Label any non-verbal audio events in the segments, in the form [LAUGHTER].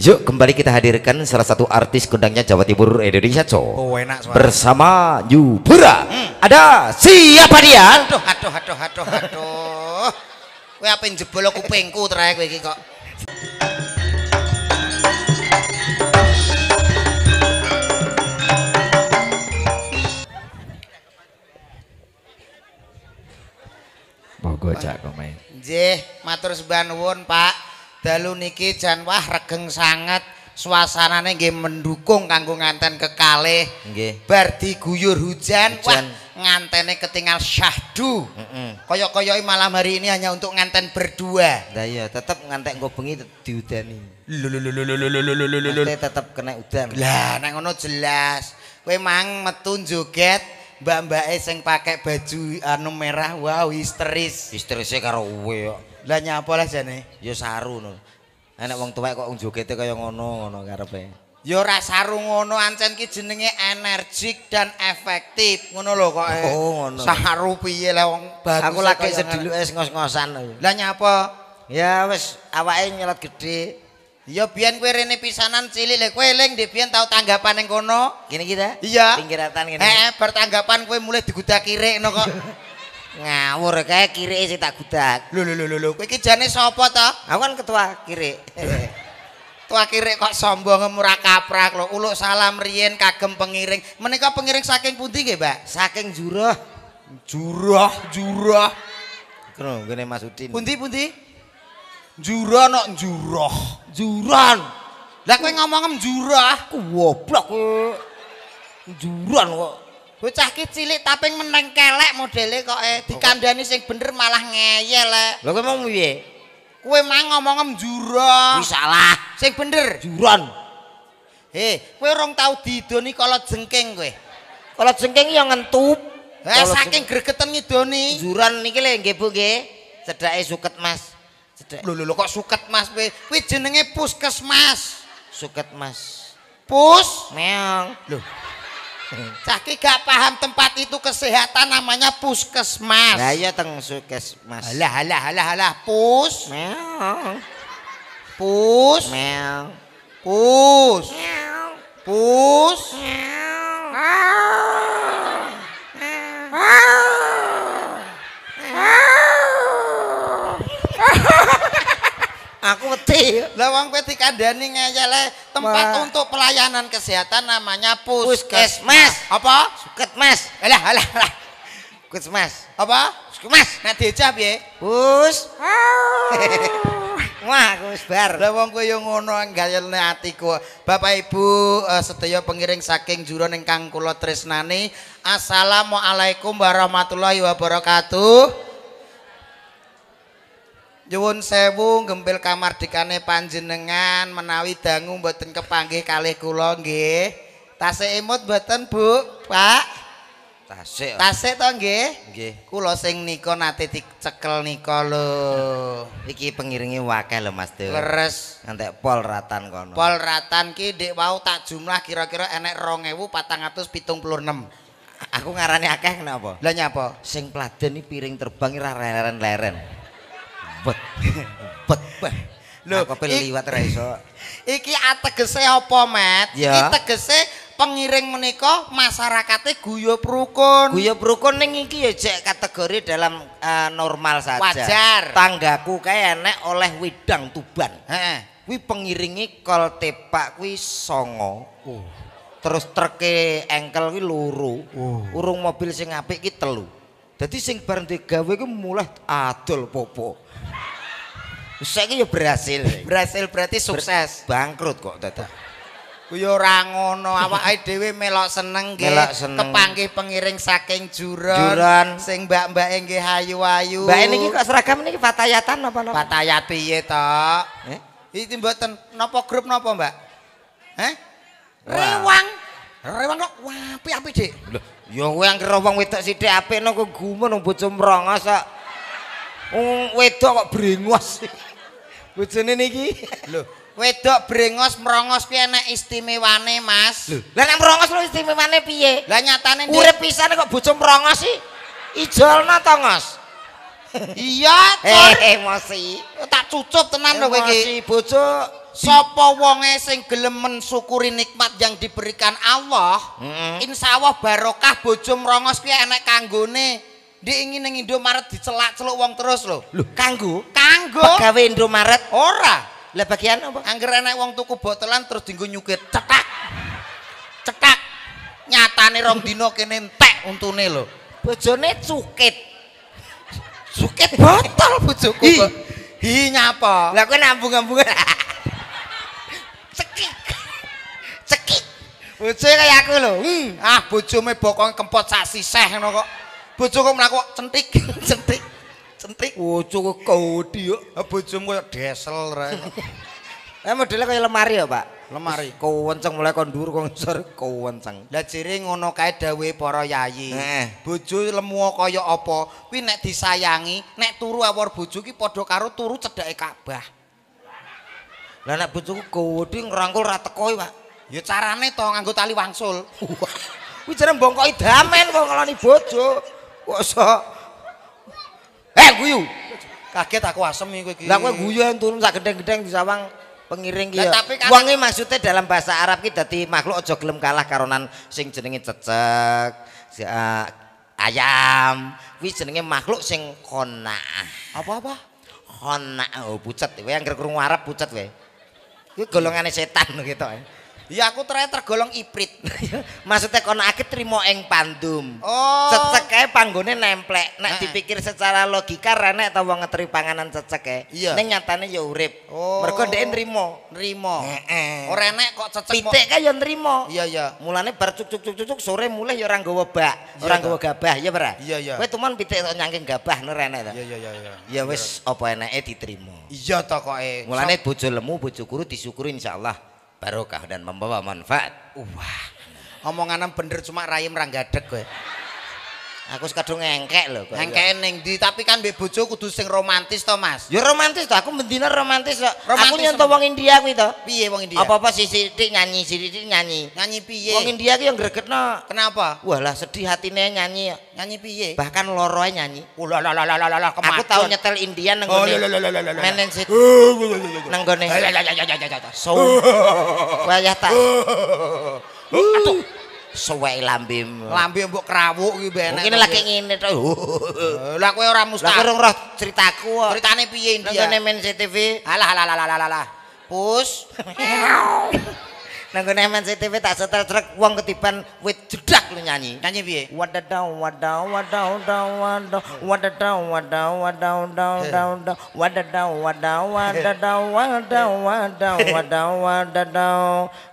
Yuk kembali kita hadirkan salah satu artis kundangnya Jawa Timur Indonesia Co. Oh, enak suara. Bersama Yubura. Hmm. Ada siapa dia? Aduh aduh aduh aduh aduh. Gue apa jebol kupingku pengku kowe iki kok. gue cak komen. Jih matur sebanwun Pak. dalu niki jan wah regeng sangat suasanane nggih mendukung kanggo nganten kekalih nggih bar diguyur hujan, hujan. wah ngantene ketinggal syahdu mm -mm. koyok malam hari ini hanya untuk nganten berdua nah iya tetep ngantek ngobengi diudani nanti tetep kena udan lah nek ngono jelas kowe mang metu joget mbak-mbake sing pakai baju anu merah wow histeris histerise karo kowe Lah nyapa lah jane? Ya saru no. Enak wong tuwek kok njogete kaya ngono ngono karepe. Ya ora saru ngono ancen ki jenenge energik dan efektif ngono lho kok. Eh. Oh ngono. Saru piye le wong bagus. Aku lagi sedhiluke wis ngos-ngosan lho. Lah nyapa? Ya wis awake nyelot gedhe. Ya biyen kowe rene pisanan cilik le kowe eling ndek biyen tau tanggapan ning kono. Gini kita? Iya. Pinggiratan ngene. Heeh, bertanggapan kowe mulai digudak kirekno kok. [LAUGHS] ngawur kae kirike sing tak gudak. Lho lho lho lho kowe iki jane sapa ta? Aku kan ketua kirik. [LAUGHS] Tua kirik kok sombong murah kaprak lho. Uluk salam riyen kagem pengiring. Menika pengiring saking pundi nggih, Mbak? Saking jurah. Jurah, jurah. Kro, ngene Mas Udin. Pundi-pundi? Juruh nok Juruh. Juran. Lah kowe ngomongem Juruh, goblok. Ah? Juran kok. bocah ki cilik tapi meneng kelek modele kok eh dikandani sing bener malah ngeyel eh lo kowe mau piye kowe mang ngomong njuron wis salah sing bener juron he eh, kowe rong tau didoni kala jengking kowe kala jengking ya ngentup eh saking gregeten ngidoni juron niki lho nggih Bu nggih cedake suket Mas cedek lho lho kok suket Mas kowe kuwi jenenge puskesmas suket Mas pus meong lho Caki [LAUGHS] gak paham tempat itu kesehatan namanya puskesmas. Lah iya teng puskesmas. Alah alah alah alah pus. Meong. Pus. Meong. Pus. Meong. Pus. Meong. Meong. Meong. Meong. Meong. Meong. Meong. Meong. aku wedi lah wong kowe dikandani ngeyele tempat untuk pelayanan kesehatan namanya puskesmas apa puskesmas alah alah puskesmas apa puskesmas nek diucap ya pus [LAUGHS] wah Gus Bar lah wong kowe yo ngono ngayelne atiku Bapak Ibu uh, sedaya pengiring saking juru ingkang kula tresnani assalamualaikum warahmatullahi wabarakatuh nyuwun sewu gempil kamar dikane panjenengan menawi dangu mboten kepanggih kalih kula nggih tasik imut mboten bu pak tasik tasik to nggih nggih kula sing nika nate dicekel nika lho iki pengiringi wakil lho mas dur leres ngantek pol ratan kono pol ratan ki dik wau tak jumlah kira-kira enek rong patang atus pitung puluh enam aku ngarani akeh kenapa? lho nyapa? sing pladen ini piring terbang ini leren-leren Pet. Pet. Lho, kok liwat ra iso. Iki ategese apa, Mat? Iki tegese pengiring menika masyarakate guyub rukun. Guyub rukun ning iki ya jek kategori dalam eh, normal saja. Wajar. Tanggaku kae enek oleh widang tuban. Heeh. Kuwi pengiringi kol tepak kuwi songo. Oh. Terus treke engkel kuwi loro. Oh. Urung mobil sing apik ki telu. Dadi sing bar ndek gawe ku mulih adol popo. saya ini berhasil berhasil berarti sukses bangkrut kok tata kuyo rangono awak idw melok seneng melok seneng kepanggih pengiring saking juron juron sing mbak mbak ge hayu hayu mbak ini kok seragam ini fatayatan apa nopo fatayat piye tok eh? itu buatan nopo grup nopo mbak eh rewang rewang kok wapi api dek ya yang kerobong wetok si dek api nopo gumun nopo cemrong asa Wedok kok brengos sih Bojone niki. Lho, wedok brengos merongos piye enak istimewane, Mas? Lho, lah nek merongos lu istimewane piye? Lah nyatane urip pisan kok bojo merongos sih? Ijolna to, Mas? iya, Cur. Eh, emosi. Tak cucup tenan lho kowe iki. Emosi bojo Sopo wonge sing gelem mensyukuri nikmat yang diberikan Allah, mm insya Allah barokah bojo merongos piye enek kanggone. dia ingin nengin Indomaret dicelak celuk uang terus loh lu kanggo kanggo pegawai Indomaret ora lah bagian apa angger enak uang tuku botolan terus tinggu nyukir cetak Cekak! nyata nih rong dino kene entek untune nih bojone cukit cukit botol bojoku hi hi nyapa lah gue nambung nambung cekik cekik bojone kaya aku lo hmm. ah bojone bokong kempot sak sisih kok kok mlaku [LAUGHS] centik centik centik oh, kok kodi yo oh, bojomu koyo desel rek eh [LAUGHS] modele koyo lemari ya Pak lemari kuwenceng mulai kon dhuwur kon ngisor kuwenceng la jire ngono kae dawuhe para yayi heeh bojo lemu kaya apa kuwi nek disayangi nek turu awor bojo ki padha karo turu cedake Ka'bah lah nek bojoku kodi ngrangkul ra teko Pak ya carane to nganggo tali wangsul kuwi jare bongkoki damen kok ngeloni bojo Wasa. Eh guyu. Kaget aku asem iki iki. Lah kowe guyu turun sak gedeng-gedeng di sawang pengiring iki. Wonge maksude dalam bahasa Arab iki dadi makhluk aja gelem kalah karonan sing jenenge cecek, si, eh, ayam. Kuwi jenenge makhluk sing konak. Apa-apa? Konak oh, pucet kowe anggere krungu Arab pucet kowe. Iku golongane setan gitu. Eh. Ya aku ternyata tergolong iprit. [LAUGHS] Maksudnya kono aku terima eng pandum. Oh. Cecek panggone nemplek. Nek dipikir secara logika rene atau wong ngetri panganan cecek e. Iya. Ning nyatane ya urip. Oh. Mergo dhek nrimo, nrimo. Heeh. Ora enek kok cecek. Pitik kae ya nrimo. Iya iya. Mulane bar cuk cuk cuk sore mulih ya ora nggawa bak, ora nggawa gabah ya ora? Iya iya. Kowe tuman pitik kok nyangking gabah nrene ta. Iya iya iya iya. Ya wis apa enake diterima Iya ta kok Mulane bojo lemu, bojo kuru disyukuri insyaallah. barokah dan membawa manfaat. Wah, omonganan bener cuma rayem ranggadek gue. Aku kadung ngengkek loh, ngengkek Engkek ning Tapi kan Bebo bojo kudu sing romantis to, Mas. Ya romantis to, aku mendina romantis to. Aku nyentuh wong India aku itu Piye wong India? Apa-apa di nyanyi, sithik nyanyi. Nyanyi piye? Wong India yang greget no Kenapa? Walah sedih neng nyanyi. Nyanyi piye? Bahkan loro nyanyi. Lah lah lah lah lah Aku tahu nyetel La la la Menen neng gue ngene. So. Wajah tak. suwek lambemu. Lambe mbok krawuk iki ben. Mungkin lagi ngene to. Lah kowe ora mustah. Lah ora Ceritaku kok. Critane piye ndek? men CCTV. Alah alah alah alah. Pus. [LAUGHS] nanggo nemen CTV tak setel truk wong ketiban wit jedak lu nyanyi nyanyi piye wadadaw wadaw wadaw daw wadadaw wadaw wadaw daw daw wadadaw wadaw wadadaw wadaw wadaw wadaw wadadaw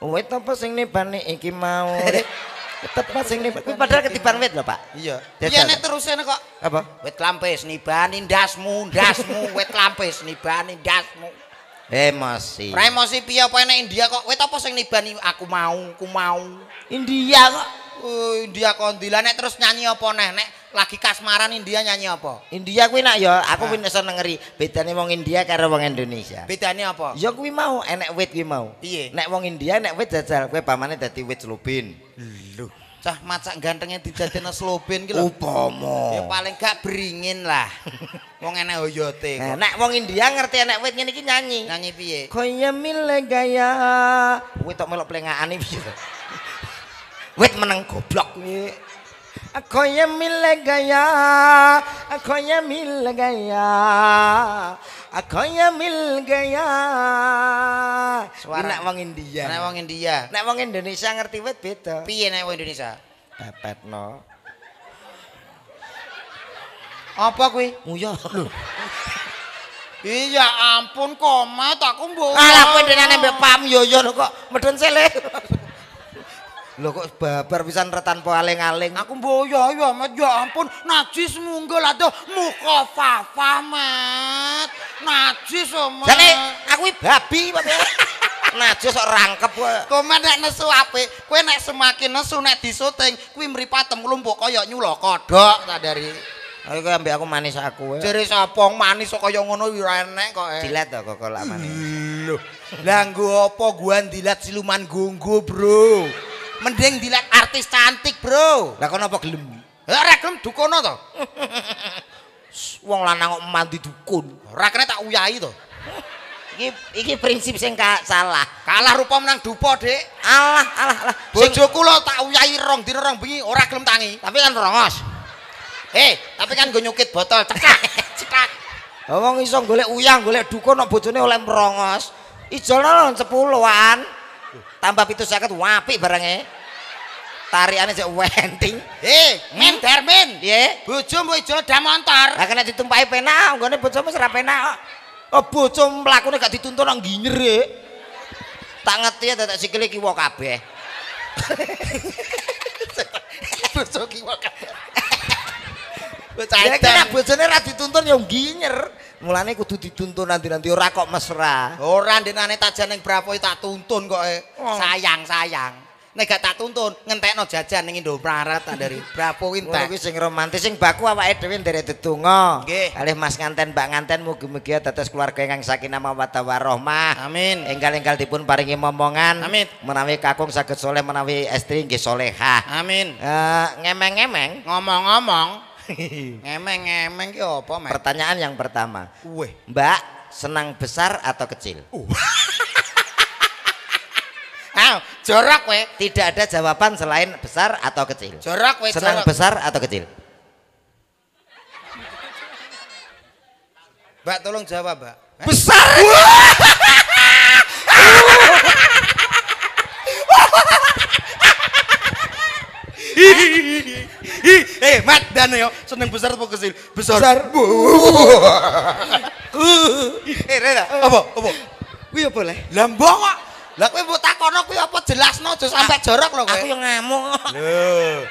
wit apa sing nipani iki mau tetep sing nipani padahal ketiban wit lho pak iya iya nek terusnya kok apa wit lampes nipani dasmu dasmu wit lampes nipani dasmu Emosi. Remosi piye apa enek India kok kowe apa sing nibani aku mau, ku mau. India kok. Uh, India kondila nek terus nyanyi apa neh nek lagi kasmaran India nyanyi apa? India kuwi nak ya, aku kuwi nah. seneng ngeri. Bedane wong India karo wong Indonesia. Bedane apa? Ya kuwi mau enek wit kuwi mau. Piye? Nek wong India nek wit jajal kowe pamane dadi wit lubin. Lho. bocah macak gantengnya dijadikan slobin gitu Upama ya paling gak beringin lah [LAUGHS] wong enak hoyote eh, kok enak wong india ngerti enak wit ini nyanyi nyanyi piye koya mila gaya wih tak melok pelengahan ini piye [LAUGHS] wit meneng goblok wih Aku mila gaya, aku mila gaya, akhirnya mil gaya suara nek wong India nek wong India nek wong Indonesia ngerti wet beda piye nek wong Indonesia bebet no apa kuwi nguyu iya ampun komat aku mbok ala kowe dene mbek pam yo yo kok medun sele Lho kok babar pisan retan po aling-aling. Aku mboyo ya, Mat. Ya ampun, najis munggul atuh muka fafa, Mat. Najis omah. Oh, Jane aku babi, Mat. [LAUGHS] najis sok rangkep kowe. Kowe nek nesu apik, kowe nek semakin nesu nek disuting, kuwi mripatem lumpuh kaya nyulok kodhok ta dari. Ayo kowe ambek aku manis aku. Jere sapa manis kaya ngono ora enek kok. Eh. Dilet to kok lak manis. Lho, lah nggo apa gua dilet siluman gunggu, Bro. mending dilihat artis cantik bro lah kan apa gelem ora gelem dukono to wong lanang kok mandi dukun ora kene tak uyahi to iki iki prinsip sing salah kalah rupa menang dupa dek alah alah alah bojoku lo tak uyahi rong dina rong bengi ora gelem tangi tapi kan rongos Eh, tapi kan go nyukit botol, cekak, [LAUGHS] cekak. Ngomong iso golek uyang, golek dukun, nak bojone oleh merongos. Ijolan sepuluhan. tambah pintu sakit wapi barangnya tariannya cek wenting hei eh, min Dermin! min iya yeah. bujo mau ijo udah montor gak kena ditumpahi pena enggak nih bujo serap pena oh bujo melakunya gak dituntun orang ginyer ya tak ngerti ya tetap si kili kiwa kabeh [LAUGHS] bujo kiwa kabeh Bocah ya, bojone ra dituntun yang ginyer. mulane kudu dituntun nanti-nanti ora kok mesra. Ora ndenane tajane brapo tak tuntun kok eh. oh. sayang-sayang. Nek gak tak tuntun ngentekno jajan ning Indomaret tak dari brapo entek. Kuwi sing romantis sing baku awake dhewe nderek tetungo. Nggih. Kalih Mas Nganten Mbak Nganten mugi-mugi dados keluarga ingkang sakinah mawaddah warahmah. Amin. Enggal-enggal dipun paringi momongan. Amin. Menawi kakung saged soleh menawi estri nggih salehah. Amin. Eh ngemeng-ngemeng ngomong-ngomong [LAUGHS] Ngemeng-ngemeng ki apa, Mas? Pertanyaan yang pertama. Weh. Mbak, senang besar atau kecil? Uh. Ah, [LAUGHS] jorok weh. Tidak ada jawaban selain besar atau kecil. Jorok weh. Senang jorok. besar atau kecil? Mbak tolong jawab, Mbak. Eh? Besar. [LAUGHS] Eh, Mat, bedane yo, ya, seneng besar apa kecil? Besar. Besar. [LAUGHS] eh, Rena, apa? Apa? Kuwi ya boleh lambang kok. Lah kowe mbok takono kuwi apa jelasno aja sampai jorok lho kowe. Aku yang ngamuk. Lho.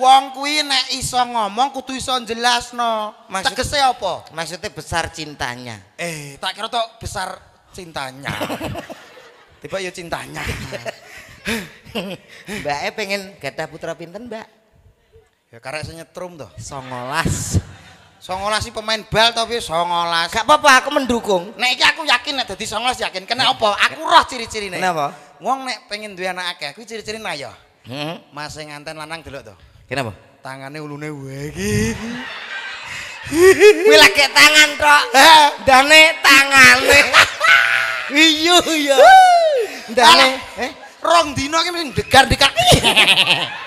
Wong kuwi nek iso ngomong kudu iso jelasno. Maksud, Tegese apa? Maksudnya besar cintanya. Eh, tak kira tok besar cintanya. Tiba ya cintanya. [LAUGHS] Mbak e pengen gadah putra pinten, Mbak? Ya karek senyetrum toh. Songolas. Songolas sih pemain bal tapi songolas. Gak apa-apa aku mendukung. Nek iki aku yakin nek dadi songolas yakin. Kena apa? Aku roh ciri-cirine. Kenapa? Wong nek pengen duwe anak akeh kuwi ciri-cirine ya. Heeh. Hmm? sing nganten lanang delok toh. Kenapa? Tangane ulune wae iki. [LAUGHS] Kuwi lagi tangan tok. Dane tangane. Iyo ya. Dane eh rong dino iki mesti degar-degar. [LAUGHS]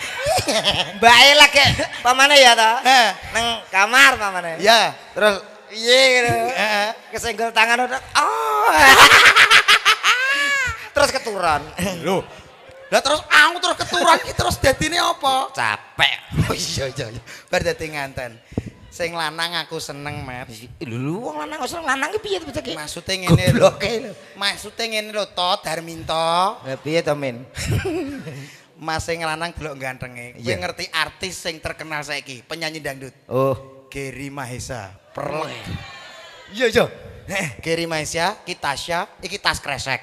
Mbake lagi pamane ya ta? Neng kamar pamane. Iya. Terus iya gitu. Kesenggol tangan udah. Oh. [LAUGHS] terus keturan. Lho. Lah terus aku terus keturan, iki terus dadine apa? Capek. Oh iya iya iya. nganten. Sing lanang aku seneng, Mat. Lho wong lanang seneng lanang iki piye to cek? Maksude ngene lho. Maksude ngene lho, to Darminto. Lah piye to, Min? [LAUGHS] Mas sing lanang delok gantenge. Kowe iya. ngerti artis yang terkenal saiki, penyanyi dangdut. Oh, Geri Mahesa. perlu, Iya, iya. Geri Mahesa, Kitasya, iki tas kresek.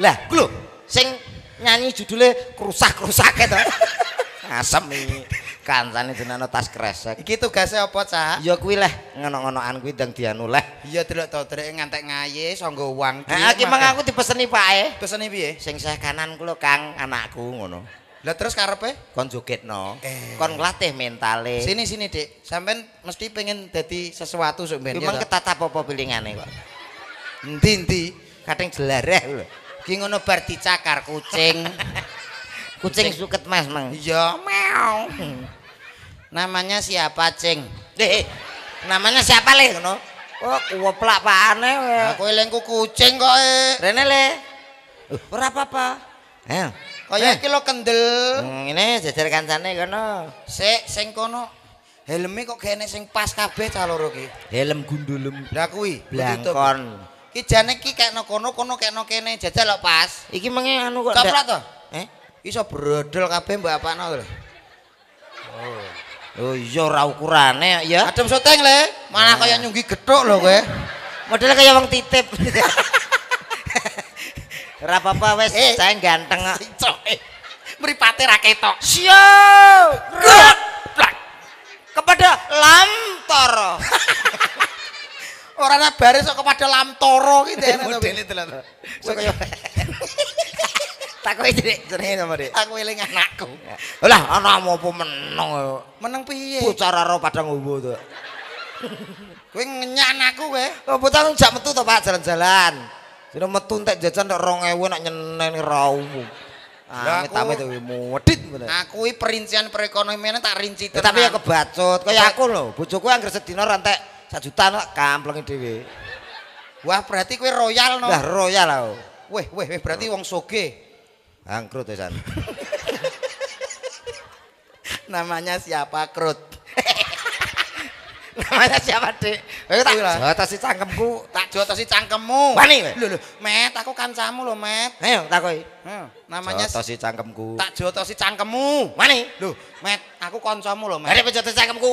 Lah, lho, sing nyanyi judulnya kerusak-kerusak gitu. [LAUGHS] Asem nih. kancane jenengane tas kresek. Iki tugase apa, Cak? Ya kuwi leh ngono-ngonoan kuwi ndang dianu leh. Iya delok to trek ngantek ngaye sanggo uang. Ha iki mang aku dipeseni pake. Eh. Peseni piye? Sing sisih kanan kulo Kang, anakku ngono. Lah terus karepe kon jogetno. Eh. Kon nglatih mentale. Sini sini, Dik. Sampeyan mesti pengen dadi sesuatu sok ben. Memang ketatap apa bilingane kok. Endi-endi kating jelareh lho. Ki ngono bar dicakar kucing. [LAUGHS] Kucing suket Mas Meng. Iya, meong. namanya siapa cing deh eh, namanya siapa leh no oh kue pelak pak aneh aku lengku kucing kok eh rene le berapa apa eh kau yang eh. lo kendel Hmm, ini jajar kancane kono se sing kono helmi kok kene sing pas kabe caloroki helm gundulum lakui blangkon ki jane ki kayak no kono kono kayak no kene jajar lo pas iki mengi anu kok kaprat toh eh iso berodol kabe mbak apa nol Oh. Oh iya ora ukurane ya. Adem soteng le. Malah kaya nyunggi gethuk lho kowe. Model kaya wong titip. [LAUGHS] Ora apa-apa wis eh. saya ganteng kok. Cocoke. Eh. Mripate ra ketok. Siap. [LAUGHS] Kepada Lamtoro. Orang baris kepada Lantoro. gitu ya. Modelnya itu lah. Tak kowe cilik jenenge napa, Dik? Aku eling anakku. Lah, ana apa meneng? Meneng piye? Bocah ora padha ngombo to. Kowe nyan aku kowe. Oh, bocah nang jak metu to, Pak, jalan-jalan. Sino metu entek jajan tok 2000 nak nyeneni raumu. Ah, amit amit to mu wedit bener. Aku iki perincian perekonomiane tak rinci tenan. Tapi ya kebacut, kaya aku lho, bojoku anggere sedina rantek 1 juta nak kamplenge dhewe. Wah, berarti kowe royal no. Lah royal aku. Weh, weh, weh, berarti hmm. wong soge. Angkrut San. [LAUGHS] Namanya siapa Krut? [LAUGHS] Namanya siapa, dek? Eh tak si cangkemku, tak si cangkemmu. Wani lho. Lho, Met, aku kancamu lho, Met. Ayo Tak koi hmm, namanya si cangkemku. Tak si cangkemmu. Wani. Lho, Met, aku kancamu lho, Met. Arep si cangkemku.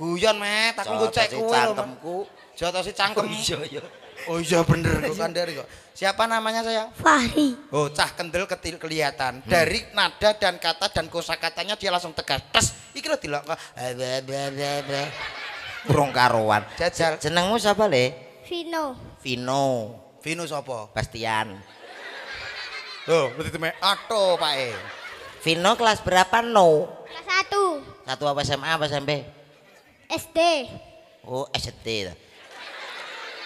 Guyon, Met, aku nggo cek kowe lho, Met. si cangkemku. Iya, iya. Oh iya bener, kok kandari kok. Siapa namanya sayang? Fahri. Oh, cah kendel ketil kelihatan. Hmm. Dari nada dan kata dan kosa katanya dia langsung tegas. Tes, iki lo dilok. Burung karuan. Jajal. senengmu siapa le? Vino. Vino. Vino siapa? Bastian. Tuh berarti teme ato Pak E. Vino kelas berapa no? Kelas satu. Satu apa SMA apa SMP? SD. Oh, SD.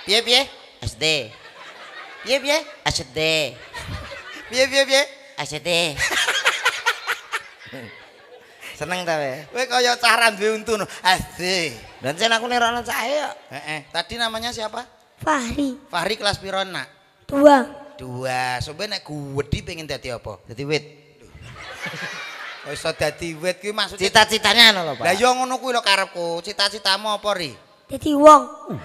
Piye piye? SD. Piye piye? SD. Piye piye piye? SD. Seneng ta we? Kowe kaya cah duwe untu no. SD. Dan sen aku nirono cahe saya. Heeh. Tadi namanya siapa? Fahri. Fahri kelas pirona. nak? Dua. Dua. Sobe nek di pengen dadi apa? Dadi wit. Kok [LAUGHS] oh, iso dadi wit kuwi maksud cita citanya ngono lho, Pak. Lah yo iya ngono kuwi lho karepku. Cita-citamu apa, Ri? Dadi wong. Uh.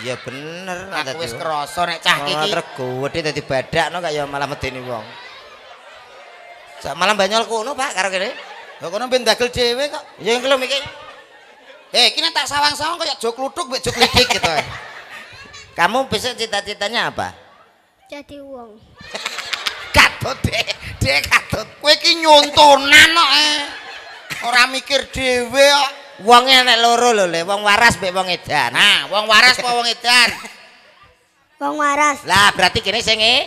Ya bener aku wis krasa nek cah iki. Tregowedhe dadi badak no kaya malam medeni wong. Sak malam banyol kono Pak karo kene. Lah kono ben dagel dhewe kok. Ya iki lho eh, iki. Eh kene tak sawang-sawang kaya jo kluthuk mek jo lidik, gitu. Eh. [LAUGHS] Kamu bisa cita-citanya apa? Jadi wong. [LAUGHS] Katut deh, deh katut. Kue ki nyontonan kok eh. Orang mikir dhewe kok. Wongnya nek loro lho Le, wong waras mbek wong edan. Nah, wong waras apa wong edan? [LAUGHS] Wong waras. Lah, berarti kene sing e?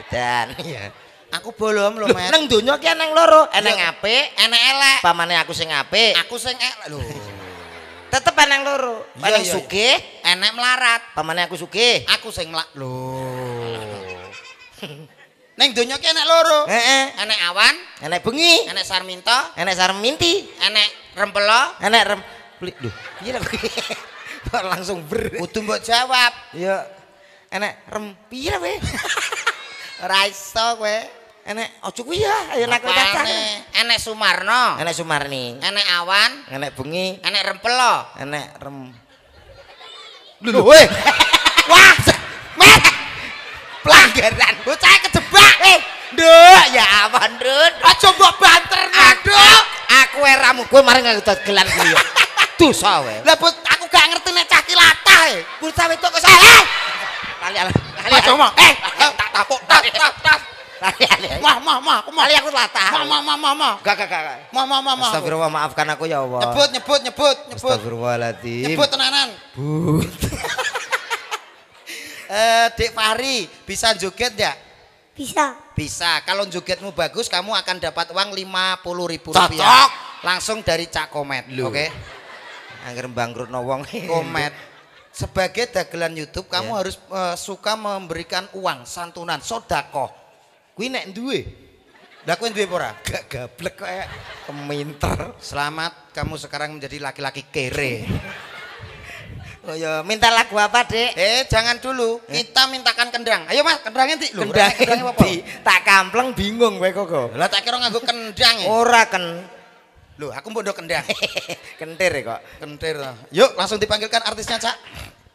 edan. [LAUGHS] Iya. Aku bolong lho, Mas. Nang donya ki eneng loro, eneng iya. apik, enek elek. Pamane aku sing apik, aku sing elek lho. [LAUGHS] Tetep eneng loro. Iya, eneng iya. sugih, enek melarat. Pamane aku sugih, aku sing melak lho. Neng donya ki enek loro. Heeh. awan, enak bengi, enak sarminto, enak sarminti, enak Rempelo? enak rem beli duh iya lah [LAUGHS] langsung ber utuh buat jawab iya enak rem iya weh raiso weh enak ojo kuih ya ayo nak kacang enak sumarno enak sumarni enak awan enak bungi enak rempelo enak rem lho weh [LAUGHS] wah met pelanggaran bocah kejebak eh Duh, ya ampun, dun. Aja mbok banterno, Nduk. Aku ora mungkul nggak gelan kuwi. Ya. [LAUGHS] Dosa wae. Lah aku gak ngerti nek cah kilatah e. Bocah wedok kok salah. Lali ala. Lali. Eh, eh, tak tapuk, tak tak tak. Lali ali. Mah mah mah aku mah. aku latah. Mah mah mah mah mah. Gak gak gak. Mah mah mah mah. Astagfirullah maafkan aku ya Allah. Nyebut nyebut nyebut nyebut. Astagfirullahaladzim. Nyebut tenanan. Bu. [LAUGHS] Eh, Dik Fahri bisa joget ya? Bisa. Bisa. Kalau jogetmu bagus kamu akan dapat uang 50 ribu rupiah. Cocok. Langsung dari Cak Komet. Oke. Okay? bangkrut no wong. Komet. Sebagai dagelan YouTube kamu yeah. harus uh, suka memberikan uang santunan sodako Kuwi nek duwe. lakuin duwe pora Gak gablek kayak keminter. Selamat kamu sekarang menjadi laki-laki kere. Oh ya, minta lagu apa, Dek? Eh, jangan dulu. Eh. Kita mintakan kendang. Ayo, Mas, kendangnya di. Kendang, kendang apa? Tak kampleng bingung kowe kok. Lah tak kira nganggo kendang. Ora ken. Lho, aku mbok kendang. [LAUGHS] Kentir kok. Kentir toh. Yuk, langsung dipanggilkan artisnya, Cak.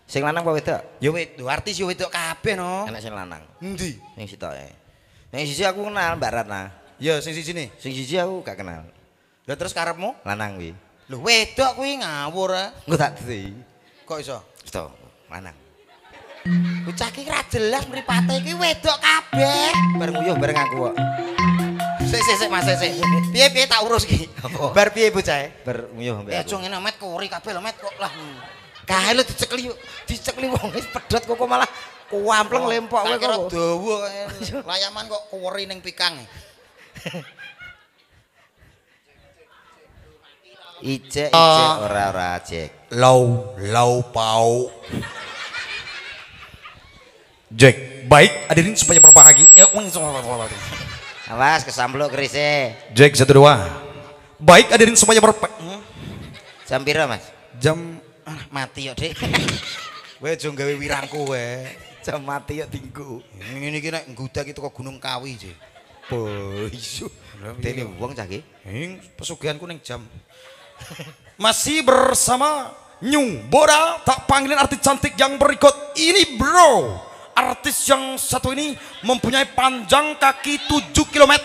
Sing lanang apa wedok? Yo wedok, artis yo wedok kabeh no. Enak sing lanang. Endi? Ning sitoke. Ning sisi aku kenal Mbak Ratna. Ya, sing sisi ne. Sing sisi aku gak kenal. Lah, terus karepmu? Lanang kuwi. Lho wedok kuwi ngawur ah. Engko tak dadi. Kok iso? Sto, lanang. Bocah iki ra jelas mripate iki wedok kabeh. Bar nguyuh bareng aku kok. Sik sik sik Mas sik. Piye-piye tak urus iki? Bar piye bocah? Bar nguyuh mbek. Ya jo ngene met kuri kabeh lho met kok lah. Kae lu dicekli dicekli wong wis pedhot kok malah kuampleng lempok kowe kok. Kira dawa kok layaman kok kuri ning pikang. E. Ice ah. Ice ora ora cek. Lau lau pau. Jack, baik hadirin supaya berbahagi. Ya, Awas kesamblok kerise. Jack satu dua. Baik hadirin supaya berpa. Hmm? Jam berapa Mas? Jam ah, mati yo, Dik. Kowe [LAUGHS] aja gawe wirangku kowe. Jam mati yo tinggu. Ini iki nek gitu iki Gunung Kawi, sih. Boisu. Tapi wong cah iki. Ing pesugihanku neng jam masih bersama New Bora tak panggilan artis cantik yang berikut ini bro. Artis yang satu ini mempunyai panjang kaki 7 km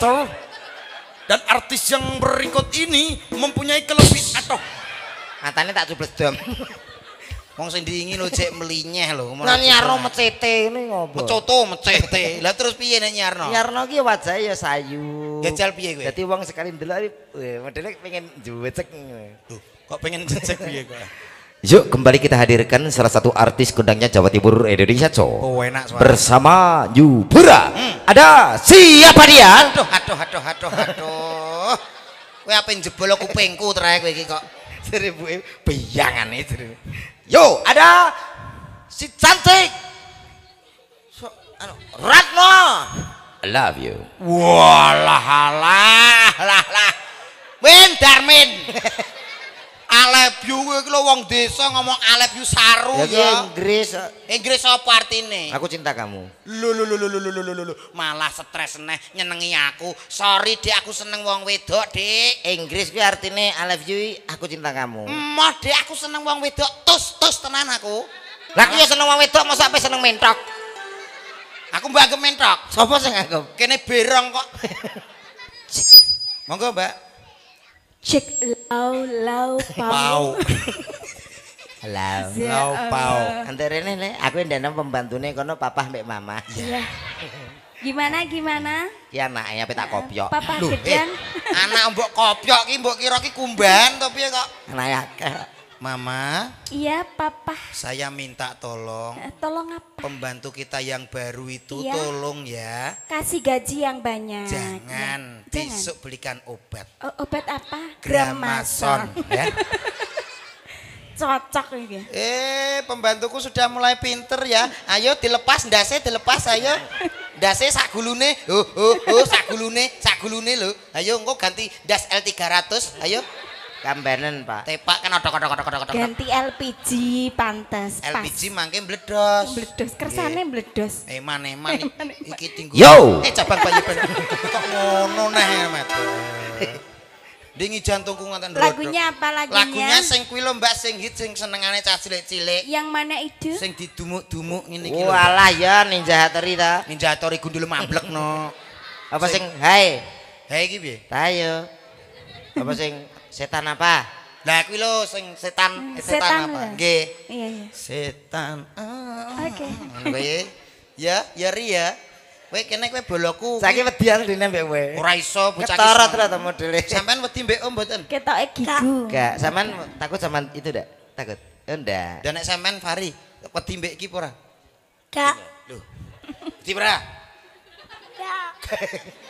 dan artis yang berikut ini mempunyai kelebihan atau matanya tak cubes jam. Wong sing diingi lo cek melinyeh lo, nah, Lah nyarno mecete ngene ngopo? Mecoto mecete. Lah terus piye nek nyarno? Nyarno ki wajah ya sayu. Gejal ya, piye kowe? Dadi wong sekali ndelok modele pengen juwecek. kok pengen juwecek piye kowe? Yuk kembali kita hadirkan salah satu artis kondangnya Jawa Timur Indonesia Co. Oh, enak suara. Bersama Yubura. Hmm. Ada siapa dia? Aduh aduh aduh aduh aduh. kowe apa jebol kupingku pengku terakhir kok. Seribu bayangan itu. E, Yo, ada si cantik. So, anu, Ratno. I love you. Walah, lah, lah, lah. Min, Darmin. [LAUGHS] Alep you kowe lho wong desa ngomong alep you saru ya. Ya Inggris. Eh. Inggris apa artine? Aku cinta kamu. Lho lho lho lho lho malah stres neh nyenengi aku. Sorry Dik aku seneng wong wedok Dik. Inggris kuwi artine I love you aku cinta kamu. Emoh Dik aku seneng wong wedok tus tus tenang aku. Lah kuwi seneng wong wedok mosok ape seneng mentok? Aku mbak agem mentok. Sopo sing agem? Kene berong kok. [LAUGHS] Monggo Mbak. Cek lau lau pau. Lau lau pau. Antere ne le, aku ndene pembantune kono papah mbek mama. Iya. Gimana gimana? Ki anake ape tak kopyok. Papah gedean. Eh, anak mbok kopyok ki mbok kira ki kumban to piye kok. Anake akeh. Mama. Iya, Papa. Saya minta tolong. Eh, tolong apa? Pembantu kita yang baru itu iya. tolong ya. Kasih gaji yang banyak. Jangan. Ya. Besok belikan obat. O obat apa? Gramason. ya. [LAUGHS] Cocok ini. Eh, pembantuku sudah mulai pinter ya. Ayo dilepas ndase, dilepas ayo. Ndase sakulune, Oh, oh, oh, sakulune, sakulune lho. Ayo engko ganti das L300. Ayo. Kambenen, Pak. Tepak kan ada otok otok otok otok. Ganti LPG pantas. LPG mungkin bledos. Bledos kersane bledos. Eman eman iki tinggu. Yo. Eh cabang banyu ben. Kok ngono neh ya, metu. Dingi jantungku ngoten dulu. Lagunya apa lagi? Lagunya sing kuwi lho Mbak sing hit sing senengane cah cilik-cilik. Yang mana itu? Sing didumuk-dumuk ngene iki lho. Walah ya Ninja Hatori ta. Ninja Hatori gundul no. Apa sing hai? Hai iki piye? Tayo. Apa sing setan apa? Nah, kuwi lho sing setan, hmm, setan apa? Nggih. Iya, iya. Setan. Ah. Oke. ya, ya ri ya. Kowe kene kowe boloku. Saiki wedi aku dene mbek kowe. Ora iso bocah. Ketara ternyata modele. Sampean wedi mbek Om mboten? Ketoke gigu. Enggak, sampean takut sampean itu dak? Takut. Oh ndak. Dan sampean Fari, wedi mbek iki ora? Enggak. Lho. Wedi ora? [LAUGHS]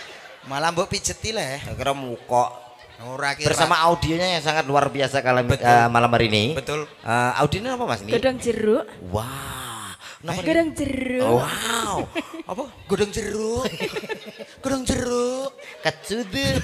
Malah mbok pijeti lah. Kira muka. Bersama audionya yang sangat luar biasa kalau uh, eh, malam hari ini. Betul. Uh, audionya apa Mas ini? gedang jeruk. Wow. Eh, gedang jeruk. Oh, wow. [LAUGHS] apa? gedang jeruk. gedang [LAUGHS] jeruk. Kecudu. [LAUGHS]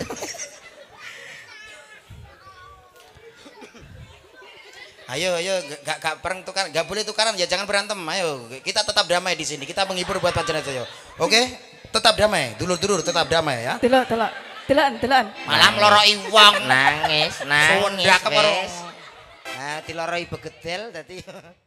Ayo, ayo, gak, gak pereng tukar, gak boleh tukaran ya, jangan berantem. Ayo, kita tetap damai di sini. Kita menghibur buat pacar aja, Oke? Okay? Tetap damai, dulur-dulur tetap damai ya. telak telak telan telan Malam loro wong. Nangis, nangis. Sunda keporo. Nah, diloroi begedel tadi. [LAUGHS]